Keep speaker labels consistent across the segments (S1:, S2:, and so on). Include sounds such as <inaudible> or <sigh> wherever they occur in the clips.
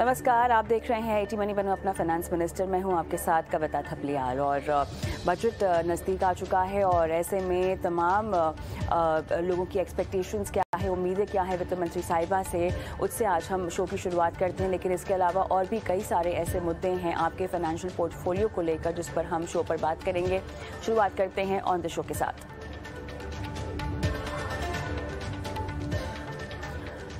S1: नमस्कार आप देख रहे हैं एटी मनी बनो अपना फाइनेंस मिनिस्टर मैं हूं आपके साथ कविता थपलियाल और बजट नज़दीक आ चुका है और ऐसे में तमाम लोगों की एक्सपेक्टेशंस क्या है उम्मीदें क्या है वित्त मंत्री साहिबा से उससे आज हम शो की शुरुआत करते हैं लेकिन इसके अलावा और भी कई सारे ऐसे मुद्दे हैं आपके फाइनेंशियल पोर्टफोलियो को लेकर जिस पर हम शो पर बात करेंगे शुरुआत करते हैं ऑन द शो के साथ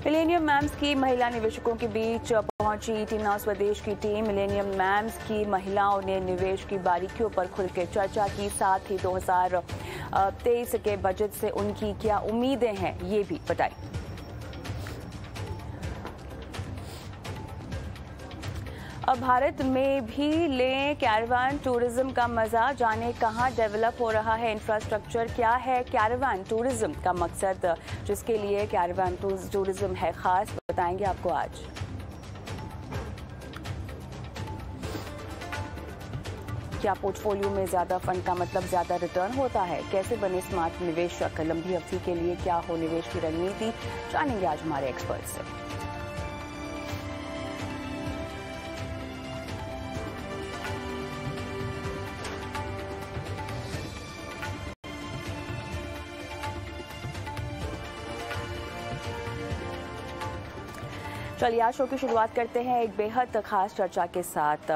S1: मिलेनियम मैम्स की महिला निवेशकों के बीच पहुंची टीमना स्वदेश की टीम मिलेनियम मैम्स की महिलाओं ने निवेश की बारीकियों पर खुलकर चर्चा की साथ ही 2023 के बजट से उनकी क्या उम्मीदें हैं ये भी बताई भारत में भी लें कैरवान टूरिज्म का मज़ा जाने कहाँ डेवलप हो रहा है इंफ्रास्ट्रक्चर क्या है कैरवान टूरिज्म का मकसद जिसके लिए कैरवान टूरिज्म है ख़ास बताएंगे आपको आज क्या पोर्टफोलियो में ज़्यादा फंड का मतलब ज़्यादा रिटर्न होता है कैसे बने स्मार्ट निवेशक लंबी अवधि के लिए क्या हो निवेश की रणनीति जानेंगे आज हमारे एक्सपर्ट से चलिए आज शो की शुरुआत करते हैं एक बेहद खास चर्चा के साथ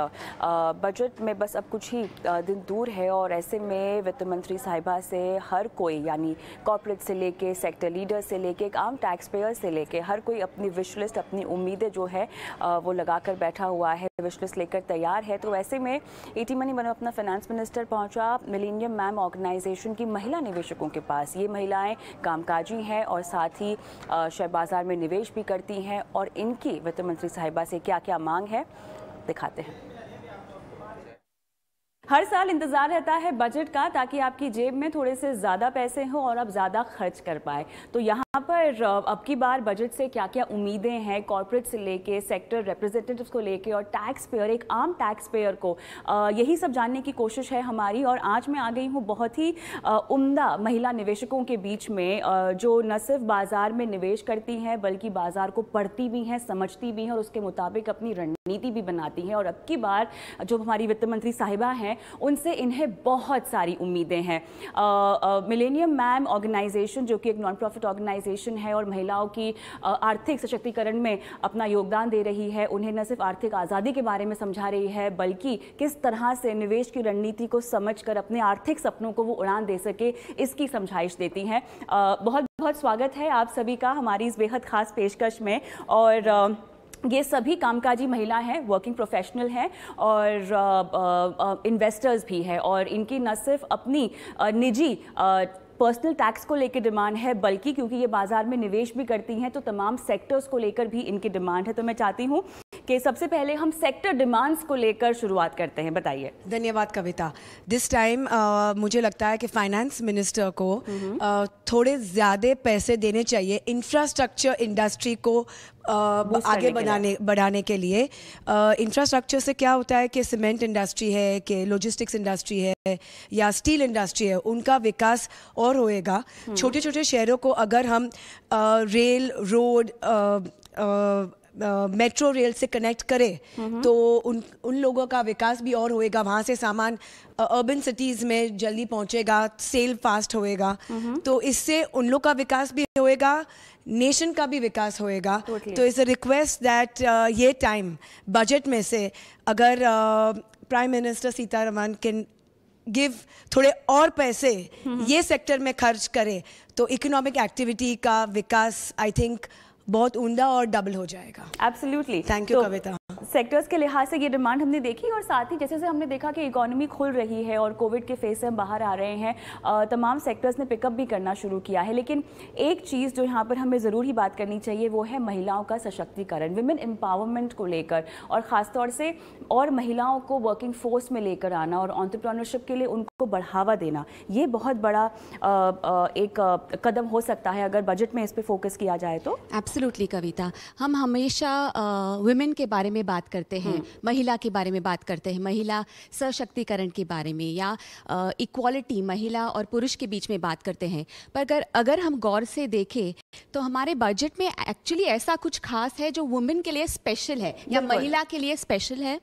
S1: बजट में बस अब कुछ ही दिन दूर है और ऐसे में वित्त मंत्री साहिबा से हर कोई यानी कॉरपोरेट से लेके सेक्टर लीडर से लेके एक आम टैक्स पेयर से लेके हर कोई अपनी विश लिस्ट अपनी उम्मीदें जो है वो लगा कर बैठा हुआ है विश लिस्ट लेकर तैयार है तो ऐसे में ए टी मनी बनो अपना फाइनेंस मिनिस्टर पहुँचा मिलीनियम मैम ऑर्गेनाइजेशन की महिला निवेशकों के पास ये महिलाएँ कामकाजी हैं और साथ ही शेयर बाज़ार में निवेश भी करती हैं और इन उनकी वित्त मंत्री साहिबा से क्या क्या मांग है दिखाते हैं हर साल इंतज़ार रहता है बजट का ताकि आपकी जेब में थोड़े से ज़्यादा पैसे हों और आप ज़्यादा खर्च कर पाए तो यहाँ पर अब की बार बजट से क्या क्या उम्मीदें हैं कॉरपोरेट से लेके सेक्टर रिप्रेजेंटेटिव को लेके और टैक्स पेयर एक आम टैक्स पेयर को यही सब जानने की कोशिश है हमारी और आज मैं आ गई हूँ बहुत ही उमदा महिला निवेशकों के बीच में जो न सिर्फ बाज़ार में निवेश करती हैं बल्कि बाज़ार को पढ़ती भी हैं समझती भी हैं और उसके मुताबिक अपनी रणनीति नीति भी बनाती हैं और अब की बार जो हमारी वित्त मंत्री साहिबा हैं उनसे इन्हें बहुत सारी उम्मीदें हैं मिलेनियम मैम ऑर्गेनाइजेशन जो कि एक नॉन प्रॉफिट ऑर्गेनाइजेशन है और महिलाओं की आर्थिक सशक्तिकरण में अपना योगदान दे रही है उन्हें न सिर्फ आर्थिक आज़ादी के बारे में समझा रही है बल्कि किस तरह से निवेश की रणनीति को समझ कर अपने आर्थिक सपनों को वो उड़ान दे सके इसकी समझाइश देती हैं बहुत बहुत स्वागत है आप सभी का हमारी इस बेहद ख़ास पेशकश में और ये सभी कामकाजी महिला हैं वर्किंग प्रोफेशनल हैं और इन्वेस्टर्स भी हैं और इनकी न सिर्फ अपनी निजी पर्सनल टैक्स को लेकर डिमांड है बल्कि क्योंकि ये बाज़ार में निवेश भी करती हैं तो तमाम सेक्टर्स को लेकर भी इनकी डिमांड है तो मैं चाहती हूँ के सबसे पहले हम सेक्टर डिमांड्स को लेकर शुरुआत करते हैं बताइए धन्यवाद कविता दिस टाइम मुझे लगता है
S2: कि फाइनेंस मिनिस्टर को uh, थोड़े ज़्यादा पैसे देने चाहिए इंफ्रास्ट्रक्चर इंडस्ट्री को Uh,
S3: आगे बढ़ाने
S2: बढ़ाने के लिए इंफ्रास्ट्रक्चर uh, से क्या होता है कि सीमेंट इंडस्ट्री है कि लॉजिस्टिक्स इंडस्ट्री है या स्टील इंडस्ट्री है उनका विकास और होएगा हम्म। छोटे छोटे शहरों को अगर हम रेल
S1: रोड मेट्रो रेल से कनेक्ट करे हम्म। तो उन उन लोगों का विकास भी और होएगा वहाँ से सामान अर्बन सिटीज़ में जल्दी पहुँचेगा सेल फास्ट होएगा हम्म। तो इससे उन लोग का विकास भी होएगा नेशन का भी विकास होएगा तो इज़ अ रिक्वेस्ट दैट ये टाइम बजट में से अगर प्राइम मिनिस्टर सीतारमन के गिव थोड़े और पैसे हम्म। ये सेक्टर में खर्च करें तो इकोनॉमिक एक्टिविटी का विकास आई थिंक बहुत उमदा और डबल हो जाएगा absolutely thank you Kavita sectors के लिहाज से ये डिमांड हमने देखी और साथ ही जैसे जैसे हमने देखा कि इकोनॉमी खुल रही है और कोविड के फेस से हम बाहर आ रहे हैं तमाम सेक्टर्स ने पिकअप भी करना शुरू किया है लेकिन एक चीज़ जो यहाँ पर हमें ज़रूर ही बात करनी चाहिए वो है महिलाओं का सशक्तिकरण वुमेन एम्पावरमेंट को लेकर और ख़ासतौर से और महिलाओं को वर्किंग फोर्स में लेकर आना और ऑन्टरप्रोनरशिप के लिए उनको बढ़ावा देना ये बहुत बड़ा एक कदम हो सकता है अगर बजट में इस पर फोकस किया जाए तो
S3: एब्सोलूटली कविता हम हमेशा वुमेन के बारे में बात बात करते हैं हम्म। महिला के बारे में बात करते हैं महिला सशक्तिकरण के बारे में या इक्वालिटी महिला और पुरुष के बीच में बात करते हैं पर अगर अगर हम गौर से देखें तो हमारे बजट में एक्चुअली ऐसा कुछ खास है जो वुमेन के लिए स्पेशल है या महिला के लिए स्पेशल है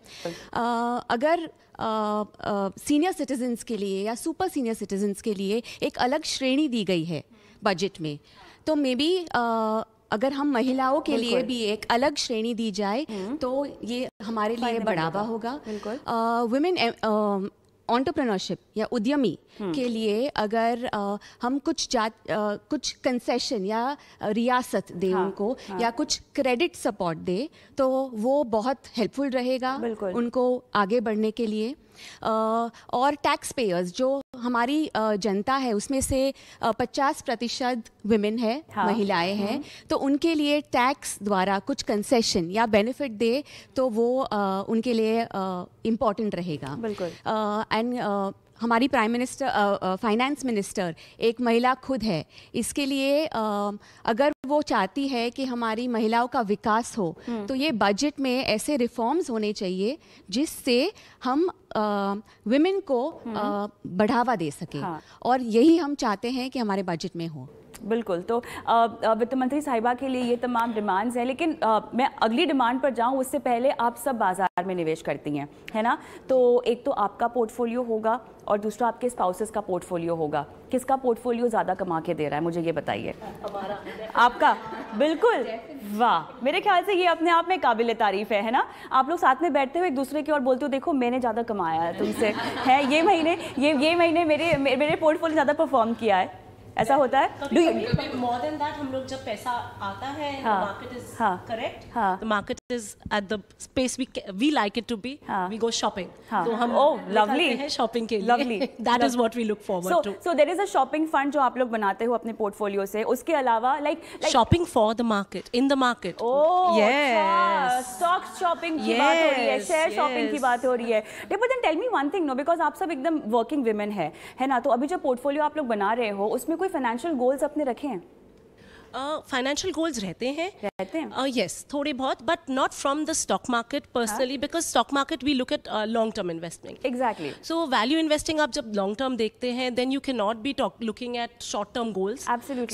S3: आ, अगर सीनियर सिटीजन्स के लिए या सुपर सीनियर सिटीजन्स के लिए एक अलग श्रेणी दी गई है बजट में तो मे बी अगर हम महिलाओं के लिए भी एक अलग श्रेणी दी जाए हम्म। तो ये हमारे लिए बढ़ावा होगा वुमेन ऑन्टरप्रनरशिप या उद्यमी हम्म। के लिए अगर आ, हम कुछ जात आ, कुछ कंसेशन या रियासत दें हाँ, उनको हाँ. या कुछ क्रेडिट सपोर्ट दे तो वो बहुत हेल्पफुल रहेगा उनको आगे बढ़ने के लिए और टैक्स पेयर्स जो हमारी जनता है उसमें से 50 प्रतिशत वुमेन है हाँ, महिलाएं हैं हम्म। तो उनके लिए टैक्स द्वारा कुछ कंसेशन या बेनिफिट दे तो वो उनके लिए इम्पॉर्टेंट रहेगा बिल्कुल एंड हमारी प्राइम मिनिस्टर फाइनेंस मिनिस्टर एक महिला खुद है इसके लिए uh, अगर वो चाहती है कि हमारी महिलाओं का विकास हो हम्म। तो ये बजट में ऐसे रिफॉर्म्स होने चाहिए जिससे हम विमेन को हम्म। बढ़ावा दे सकें हाँ। और यही हम चाहते हैं कि हमारे बजट में हो बिल्कुल तो वित्त मंत्री साहिबा के
S1: लिए ये तमाम डिमांड्स हैं लेकिन आ, मैं अगली डिमांड पर जाऊं उससे पहले आप सब बाज़ार में निवेश करती हैं है ना तो एक तो आपका पोर्टफोलियो होगा और दूसरा आपके स्पाउसेस का पोर्टफोलियो होगा किसका पोर्टफोलियो ज़्यादा कमा के दे रहा है मुझे ये बताइए आपका बिल्कुल वाह मेरे ख्याल से ये अपने आप में काबिल तारीफ़ है है ना आप लोग साथ में बैठते हुए एक दूसरे की ओर बोलते हो देखो मैंने ज़्यादा कमाया है तुमसे है ये महीने ये ये महीने मेरे मेरे
S2: पोर्टफोलियो ज़्यादा परफॉर्म किया है ऐसा होता है do you more than that हम लोग जब पैसा आता है market is correct the market is at the space we we like it to be we go shopping तो हम ओ लवली है शॉपिंग के lovely that is what we look forward to
S1: so there is a shopping fund जो आप लोग बनाते हो अपने पोर्टफोलियो से उसके अलावा like shopping for the market in the market oh yes stock shopping की बात हो रही है शेयर शॉपिंग की बात हो रही है but then tell me one thing no because आप सब एकदम वर्किंग वुमेन है है ना तो अभी जो पोर्टफोलियो आप लोग बना रहे हो उसमें कोई कोई फाइनेंशियल गोल्स अपने रखे हैं
S2: फाइनेंशियल uh, गोल्स रहते हैं रहते हैं यस uh, yes, थोड़े बहुत but not from the stock market personally because stock market we look at long term investment exactly so value investing आप जब लॉन्ग टर्म देखते हैं then you can not be talk looking at short term goals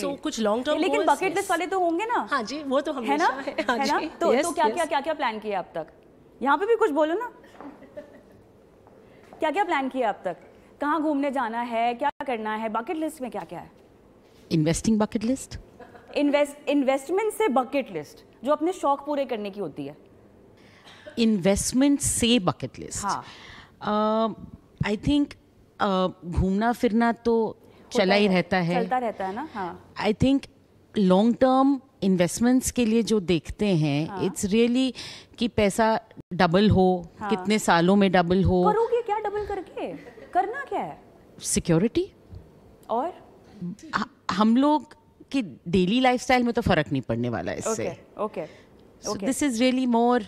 S2: so कुछ long term लेकिन bucket list वाले तो होंगे ना हाँ जी वो तो हम है ना, है, हाँ है ना? तो, yes, तो क्या, yes. क्या क्या क्या प्लान किया अब तक यहाँ पे भी कुछ बोलो ना
S1: क्या क्या प्लान किया अब तक कहाँ घूमने जाना है क्या करना है बकेट लिस्ट में क्या क्या है
S4: इन्वेस्टिंग बकेट लिस्ट
S1: इन्वेस्टमेंट से बकेट लिस्ट जो अपने शौक पूरे करने की होती है
S4: इन्वेस्टमेंट से बकेट लिस्ट आई थिंक घूमना फिरना तो चला ही रहता है चलता
S1: रहता है ना
S4: I think long term investments के लिए जो देखते हैं इट्स हाँ. रियली really कि पैसा डबल हो हाँ. कितने सालों में डबल हो करोगे
S1: क्या डबल करके करना क्या है सिक्योरिटी और
S4: हाँ, हम लोग के डेली लाइफ में तो फर्क नहीं पड़ने वाला है इससे
S1: okay this is really more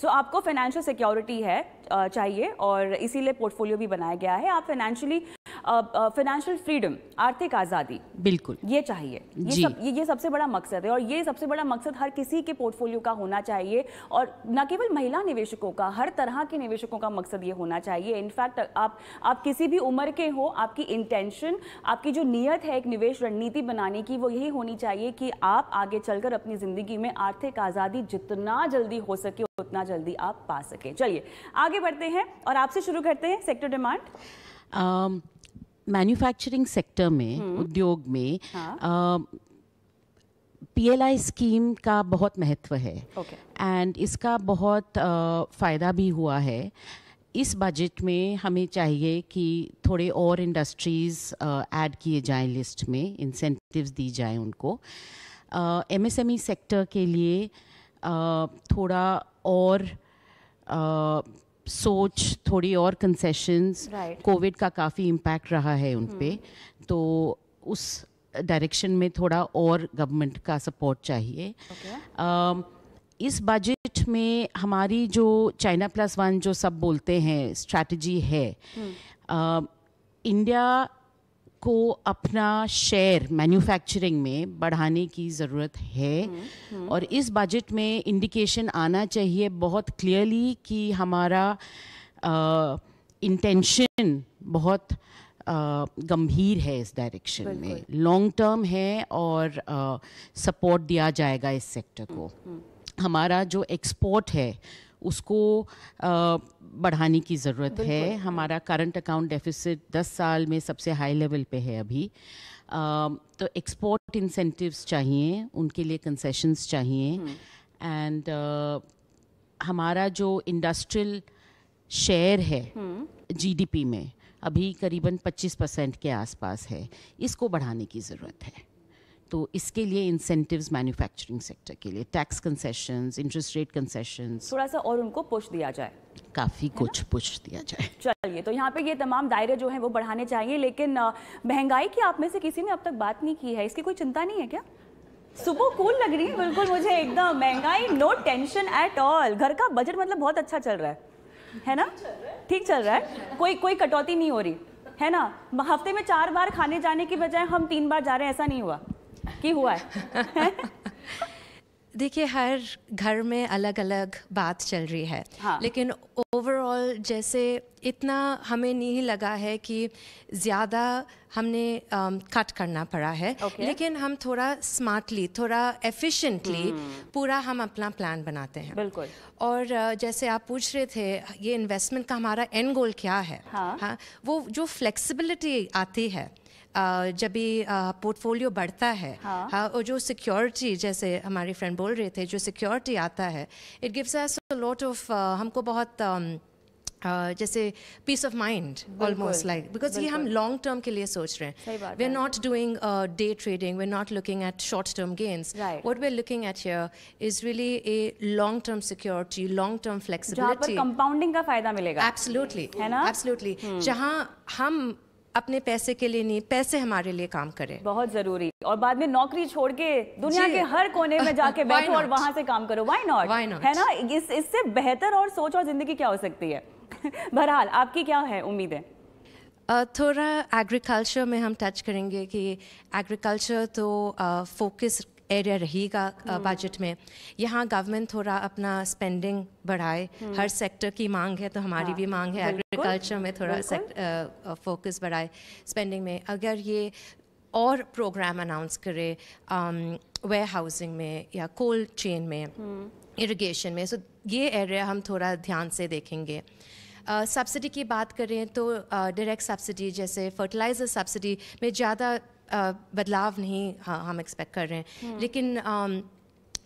S1: so so, आपको फाइनेंशियल सिक्योरिटी है चाहिए और इसीलिए पोर्टफोलियो भी बनाया गया है आप फाइनेंशियली फाइनेंशियल फ्रीडम आर्थिक आज़ादी बिल्कुल ये चाहिए ये जी. सब ये, ये सबसे बड़ा मकसद है और ये सबसे बड़ा मकसद हर किसी के पोर्टफोलियो का होना चाहिए और न केवल महिला निवेशकों का हर तरह के निवेशकों का मकसद ये होना चाहिए इनफैक्ट आप आप किसी भी उम्र के हो आपकी इंटेंशन आपकी जो नीयत है एक निवेश रणनीति बनाने की वो यही होनी चाहिए कि आप आगे चलकर अपनी ज़िंदगी में आर्थिक आज़ादी जितना जल्दी हो सके उतना जल्दी आप पा सके चलिए आगे बढ़ते हैं और आपसे शुरू करते हैं सेक्टर डिमांड
S4: मैन्युफैक्चरिंग सेक्टर में हम्म। उद्योग में पीएलआई हाँ। स्कीम का बहुत महत्व है एंड okay. इसका बहुत फ़ायदा भी हुआ है इस बजट में हमें चाहिए कि थोड़े और इंडस्ट्रीज़ ऐड किए जाएं लिस्ट में इंसेंटिव्स दी जाएं उनको एमएसएमई सेक्टर e के लिए थोड़ा और सोच थोड़ी और कंसेशंस कोविड right. का काफ़ी इम्पैक्ट रहा है उन पर hmm. हम्म। तो उस डायरेक्शन में थोड़ा और गवर्नमेंट का सपोर्ट चाहिए okay. uh, इस बजट में हमारी जो चाइना प्लस वन जो सब बोलते हैं स्ट्रैटेजी है इंडिया hmm. uh, को अपना शेयर मैन्युफैक्चरिंग में बढ़ाने की ज़रूरत है हम्म, हम्म। और इस बजट में इंडिकेशन आना चाहिए बहुत क्लियरली कि हमारा इंटेंशन बहुत गंभीर है इस डायरेक्शन में लॉन्ग टर्म है और सपोर्ट दिया जाएगा इस सेक्टर को हम्म, हमारा जो एक्सपोर्ट है उसको बढ़ाने की ज़रूरत है हमारा करंट अकाउंट डेफिसिट 10 साल में सबसे हाई लेवल पे है अभी तो एक्सपोर्ट इंसेंटिव्स चाहिए उनके लिए कंसेशंस चाहिए एंड हम्म। हमारा जो इंडस्ट्रियल शेयर है जीडीपी हम्म। में अभी करीबन 25 परसेंट के आसपास है इसको बढ़ाने की ज़रूरत है तो इसके लिए इंसेंटिव्स मैन्युफैक्चरिंग सेक्टर के लिए tax concession interest rate concession
S1: थोड़ा सा और उनको पुश दिया जाए
S4: काफ़ी कुछ पुश दिया जाए
S1: चलिए तो यहाँ पे ये तमाम दायरे जो हैं वो बढ़ाने चाहिए लेकिन महंगाई की आप में से किसी ने अब तक बात नहीं की है इसकी कोई चिंता नहीं है क्या सुबह कूल लग रही है बिल्कुल मुझे एकदम महंगाई नो टेंशन एट ऑल घर का बजट मतलब बहुत अच्छा चल रहा है है ना ठीक चल रहा है कोई कोई कटौती नहीं हो रही है ना हफ्ते में चार बार खाने जाने की बजाय हम तीन बार जा रहे हैं ऐसा नहीं हुआ की हुआ है <laughs>
S5: देखिए हर घर में अलग अलग बात चल रही है हाँ। लेकिन ओवरऑल जैसे इतना हमें नहीं लगा है कि ज़्यादा हमने कट करना पड़ा है okay. लेकिन हम थोड़ा स्मार्टली थोड़ा एफिशिएंटली हम्म। पूरा हम अपना प्लान बनाते हैं बिल्कुल और जैसे आप पूछ रहे थे ये इन्वेस्टमेंट का हमारा एंड गोल क्या है हाँ, हाँ वो जो फ्लेक्सिबिलिटी आती है जब भी पोर्टफोलियो बढ़ता है हाँ. हाँ और जो सिक्योरिटी जैसे हमारे फ्रेंड बोल रहे थे जो सिक्योरिटी आता है it gives us lot of हमको बहुत um, Uh, जैसे peace of mind almost like because ये हम लॉन्ग टर्म के लिए सोच रहे हैं we are not doing day trading we are not looking at short term gains what we are looking at here is really a long term security long term flexibility compounding का फायदा मिलेगा absolutely है ना absolutely हम्म। जहाँ हम अपने पैसे के लिए नहीं पैसे हमारे लिए काम करें बहुत जरूरी और बाद में नौकरी छोड़ के दुनिया के हर कोने में जाके <laughs> बैठो और वहां से
S1: काम करो वाई नॉट है ना इस इससे बेहतर और सोच और जिंदगी क्या हो सकती है <laughs> बहरहाल आपकी क्या है उम्मीदें
S5: थोड़ा एग्रीकल्चर में हम टच करेंगे कि एग्रीकल्चर तो फोकस एरिया रहेगा बजट हम्म। में यहाँ गवर्नमेंट थोड़ा अपना स्पेंडिंग बढ़ाए हम्म। हर सेक्टर की मांग है तो हमारी हाँ, भी मांग है एग्रीकल्चर में थोड़ा फोकस बढ़ाए स्पेंडिंग में अगर ये और प्रोग्राम अनाउंस करे वेयर um, हाउसिंग में या कोल्ड चेन में इरिगेशन हम्म। में सो ये एरिया हम थोड़ा ध्यान से देखेंगे सब्सिडी uh, की बात करें तो डायरेक्ट uh, सब्सिडी जैसे फर्टिलाइज़र सब्सिडी में ज़्यादा बदलाव नहीं हम एक्सपेक्ट कर रहे हैं हम्म। लेकिन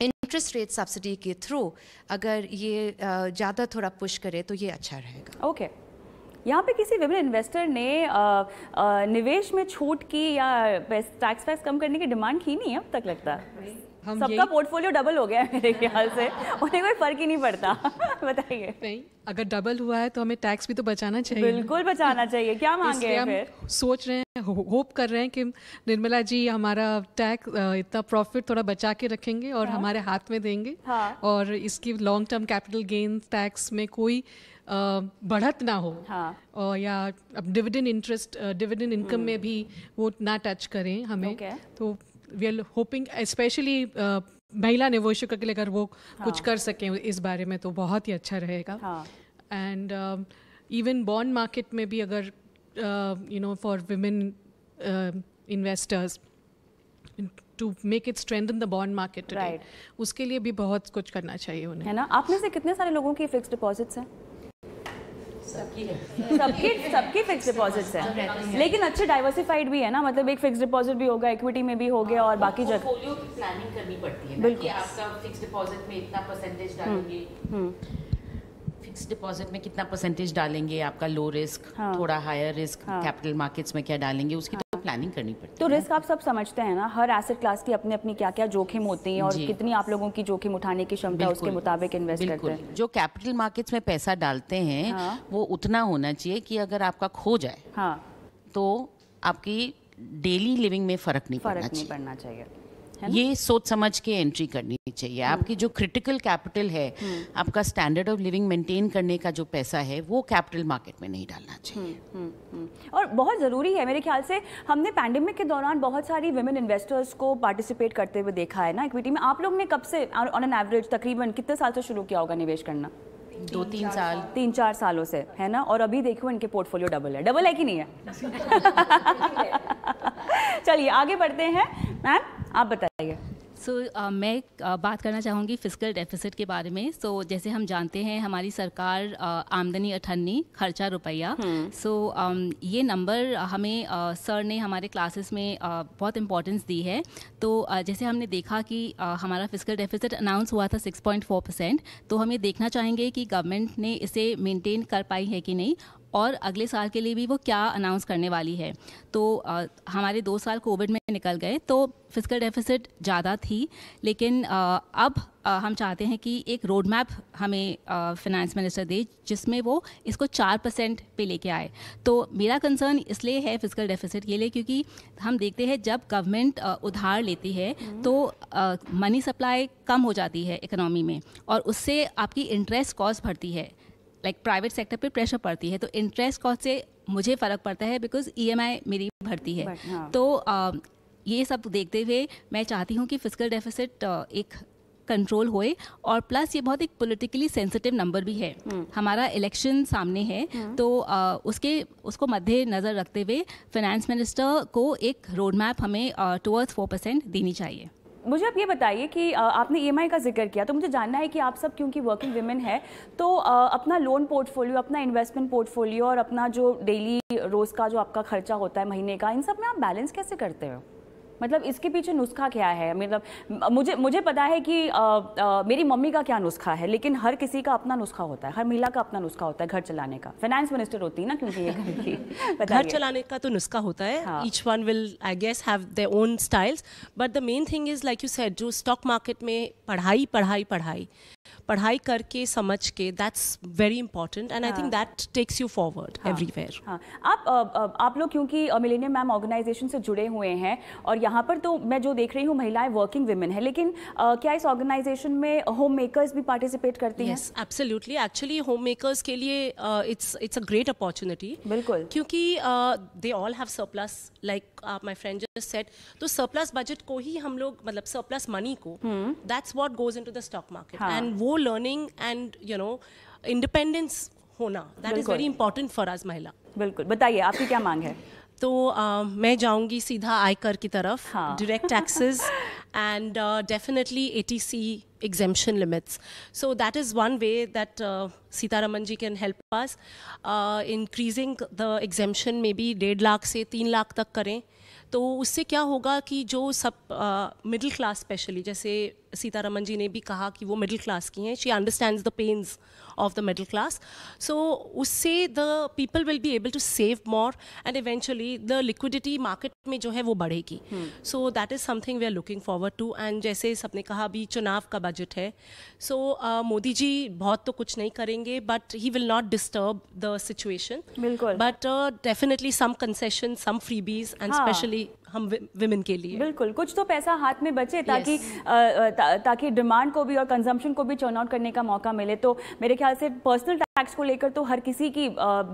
S5: इंटरेस्ट रेट सब्सिडी के थ्रू अगर ये ज़्यादा थोड़ा पुश करे तो ये अच्छा रहेगा
S1: ओके okay. यहाँ पे किसी विभिन्न इन्वेस्टर ने आ, आ, निवेश में छूट की या टैक्स वैक्स कम करने की डिमांड की नहीं है अब तक लगता है सबका
S3: पोर्टफोलियो डबल हो गया है मेरे <laughs> ख्याल से उन्हें कोई फर्क ही नहीं पड़ता <laughs> बताइए नहीं अगर डबल हुआ है तो हमें टैक्स भी तो बचाना चाहिए बिल्कुल बचाना चाहिए क्या <laughs> मांगे हम फिर? सोच रहे हैं होप कर रहे हैं कि निर्मला जी हमारा टैक्स इतना प्रॉफिट थोड़ा बचा के रखेंगे और हाँ? हमारे हाथ में देंगे हाँ? और इसकी long term capital gain tax में कोई बढ़त ना हो हाँ. और या अब डिविडेंड इंटरेस्ट डिविडेंड इनकम में भी वो ना टच करें हमें okay. तो वी आर होपिंग स्पेशली महिला निवेशकों के लिए अगर वो हाँ. कुछ कर सकें इस बारे में तो बहुत ही अच्छा रहेगा एंड इवन बॉन्ड मार्केट में भी अगर you know for women investors to make it strength in the bond market right उसके लिए भी बहुत कुछ करना चाहिए उन्हें है ना
S1: आप में से कितने सारे लोगों की फिक्स डिपॉजिट्स हैं
S4: सबकी सबकी फिक्स डिपॉजिट्स है लेकिन
S1: अच्छे डाइवर्सिफाइड भी है ना मतलब एक फिक्स डिपॉजिट भी होगा इक्विटी में भी हो गया और बाकी जगह
S4: प्लानिंग करनी पड़ती है बिल्कुल फिक्स हम्म, डिपॉजिट हम्म। में कितना परसेंटेज डालेंगे आपका लो रिस्क हाँ। थोड़ा हायर रिस्क कैपिटल मार्केट्स में क्या डालेंगे उसकी हाँ। प्लानिंग करनी पड़ती
S1: तो रिस्क आप सब समझते हैं ना हर एसेट क्लास की अपने अपनी क्या क्या जोखिम होती है और कितनी
S4: आप लोगों की जोखिम उठाने की क्षमता उसके मुताबिक इन्वेस्ट करते हैं जो कैपिटल मार्केट्स में पैसा डालते हैं हाँ। वो उतना होना चाहिए कि अगर आपका खो जाए हाँ। तो आपकी डेली लिविंग में फर्क नहीं फर्क नहीं पड़ना
S1: चाहिए ये
S4: सोच समझ के एंट्री करनी चाहिए हम्म। आपकी जो क्रिटिकल कैपिटल है हम्म। आपका स्टैंडर्ड ऑफ लिविंग मेंटेन करने का जो पैसा है वो कैपिटल मार्केट में नहीं डालना
S1: चाहिए हम्म, और बहुत ज़रूरी है मेरे ख्याल से हमने पैंडेमिक के दौरान बहुत सारी वेमेन इन्वेस्टर्स को पार्टिसिपेट करते हुए देखा है ना इक्विटी में आप लोग ने कब से ऑन एन एवरेज तकरीबन कितने साल से शुरू किया होगा निवेश करना
S4: दो तीन, तीन साल
S1: तीन चार सालों से है ना और अभी देखो इनके पोर्टफोलियो डबल है डबल है कि नहीं है
S6: <laughs> <laughs> चलिए आगे बढ़ते हैं मैम आप बताइए सो so, uh, मैं uh, बात करना चाहूँगी फिजिकल डेफिसिट के बारे में सो so, जैसे हम जानते हैं हमारी सरकार uh, आमदनी अठन्नी खर्चा रुपया सो हम्म। so, um, ये नंबर हमें uh, सर ने हमारे क्लासेस में uh, बहुत इंपॉर्टेंस दी है तो uh, जैसे हमने देखा कि uh, हमारा फिजिकल डेफिसिट अनाउंस हुआ था 6.4 परसेंट तो हम ये देखना चाहेंगे कि गवर्नमेंट ने इसे मेनटेन कर पाई है कि नहीं और अगले साल के लिए भी वो क्या अनाउंस करने वाली है तो आ, हमारे दो साल कोविड में निकल गए तो फिजिकल डेफिसिट ज़्यादा थी लेकिन आ, अब आ, हम चाहते हैं कि एक रोड मैप हमें फिनेंस मिनिस्टर दे जिसमें वो इसको चार परसेंट पे लेके आए तो मेरा कंसर्न इसलिए है फिजिकल डेफिसिट के लिए क्योंकि हम देखते हैं जब गवर्नमेंट उधार लेती है हम्म। तो मनी सप्लाई कम हो जाती है इकोनॉमी में और उससे आपकी इंटरेस्ट कॉस्ट बढ़ती है लाइक प्राइवेट सेक्टर पे प्रेशर पड़ती है तो इंटरेस्ट कॉस्ट से मुझे फ़र्क पड़ता है बिकॉज ई e मेरी भरती है हाँ। तो आ, ये सब देखते हुए मैं चाहती हूँ कि फिजिकल डेफिसिट एक कंट्रोल होए और प्लस ये बहुत एक पॉलिटिकली सेंसिटिव नंबर भी है हम्म। हमारा इलेक्शन सामने है हम्म। तो आ, उसके उसको मध्य नज़र रखते हुए फाइनेंस मिनिस्टर को एक रोड मैप हमें टूवर्ड्स फोर परसेंट देनी चाहिए मुझे आप ये बताइए कि आपने
S1: ई e का जिक्र किया तो मुझे जानना है कि आप सब क्योंकि वर्किंग वुमेन है तो अपना लोन पोर्टफोलियो अपना इन्वेस्टमेंट पोर्टफोलियो और अपना जो डेली रोज़ का जो आपका खर्चा होता है महीने का इन सब में आप बैलेंस कैसे करते हो मतलब इसके पीछे नुस्खा क्या है मतलब मुझे मुझे पता है कि आ, आ, मेरी मम्मी का क्या नुस्खा है लेकिन हर किसी का अपना नुस्खा होता है हर महिला का अपना नुस्खा होता है घर चलाने का
S2: फाइनेंस मिनिस्टर होती है ना क्योंकि ये <laughs> घर चलाने का तो नुस्खा होता है each one will I guess have the own styles but the main thing is like you said जो स्टॉक मार्केट में पढ़ाई पढ़ाई पढ़ाई पढ़ाई करके समझ के that's very important and I think that takes you forward everywhere
S1: आप आप लोग क्योंकि मिलेनियम मैम ऑर्गेनाइजेशन से जुड़े हुए हैं और यहाँ पर तो मैं जो देख रही हूँ महिलाएं वर्किंग वुमेन है लेकिन आ, क्या इस ऑर्गेनाइजेशन में होम मेकर्स भी पार्टिसिपेट करती yes,
S2: हैं एब्सोल्यूटली एक्चुअली होम मेकर्स के लिए it's it's a great opportunity बिल्कुल क्योंकि they all have surplus like my friend said तो सरप्लस बजट को ही हम लोग मतलब सरप्लस मनी को
S6: that's
S2: what goes in to the stock market and वो learning and you know independence होना that is very important for आज महिला बिल्कुल बताइए आपकी क्या मांग है तो uh, मैं जाऊंगी सीधा आयकर की तरफ direct taxes and definitely eighty C exemption limits so that is one way that Sitharaman ji can help us increasing the exemption maybe डेढ़ लाख से तीन लाख तक करें तो उससे क्या होगा कि जो सब मिडिल क्लास स्पेशली जैसे सीतारमन जी ने भी कहा कि वो मिडिल क्लास की हैं she understand the pains of the middle class so उससे the people will be able to save more and eventually the liquidity market में जो है वो बढ़ेगी so that is something we are looking forward to and जैसे सबने कहा अभी चुनाव का बजट है सो so, uh, मोदी जी बहुत तो कुछ नहीं करेंगे but he will not disturb the situation but definitely some concession some freebies and specially हम विमेन के लिए बिल्कुल कुछ तो पैसा हाथ में बचे ताकि yes. ता, ताकि
S1: डिमांड को भी और कंजम्पशन को भी चर्न आउट करने का मौका मिले तो मेरे ख्याल से पर्सनल टैक्स को लेकर तो हर किसी की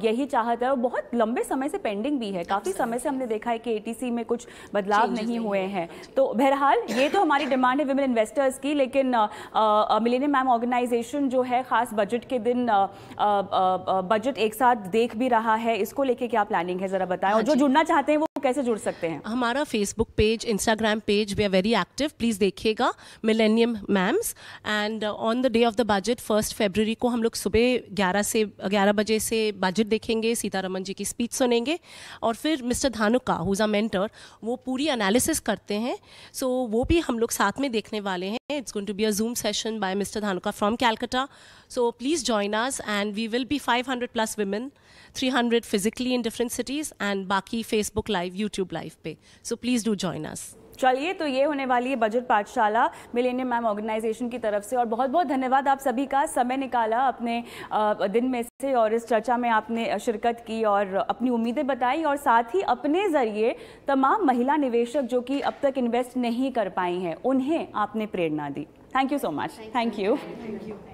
S1: यही चाहत है और बहुत लंबे समय से पेंडिंग भी है काफ़ी समय से हमने देखा है कि एटीसी में कुछ बदलाव नहीं हुए हैं तो बहरहाल ये तो हमारी डिमांड है विमेन इन्वेस्टर्स की लेकिन मिलेनियम मैम ऑर्गेनाइजेशन जो है खास बजट के दिन
S2: बजट एक साथ देख भी रहा है इसको लेके क्या प्लानिंग है ज़रा बताएं और हाँ जो जुड़ना चाहते हैं वो कैसे जुड़ सकते हैं हमारा Facebook page Instagram page we are very active please देखिएगा millennium mams and on the day of the budget first February को हम लोग सुबह ग्यारह से ग्यारह बजे से बजट देखेंगे सीतारमन जी की स्पीच सुनेंगे और फिर mister Dhanuka who's a mentor वो पूरी एनालिसिस करते हैं सो so, वो भी हम लोग साथ में देखने वाले हैं it's going to be a Zoom session by mister Dhanuka from calcutta so please join us and we will be 500 plus women 300 physically in different cities and baki facebook live live YouTube live पे so please do join us
S1: चलिए तो ये होने वाली है budget पाठशाला millennium ma'am organisation की तरफ से और बहुत बहुत धन्यवाद आप सभी का समय निकाला अपने दिन में से और इस चर्चा में आपने शिरकत की और अपनी उम्मीदें बताई और साथ ही अपने ज़रिए तमाम महिला निवेशक जो कि अब तक इन्वेस्ट नहीं कर पाई हैं उन्हें आपने प्रेरणा दी thank you so much thank you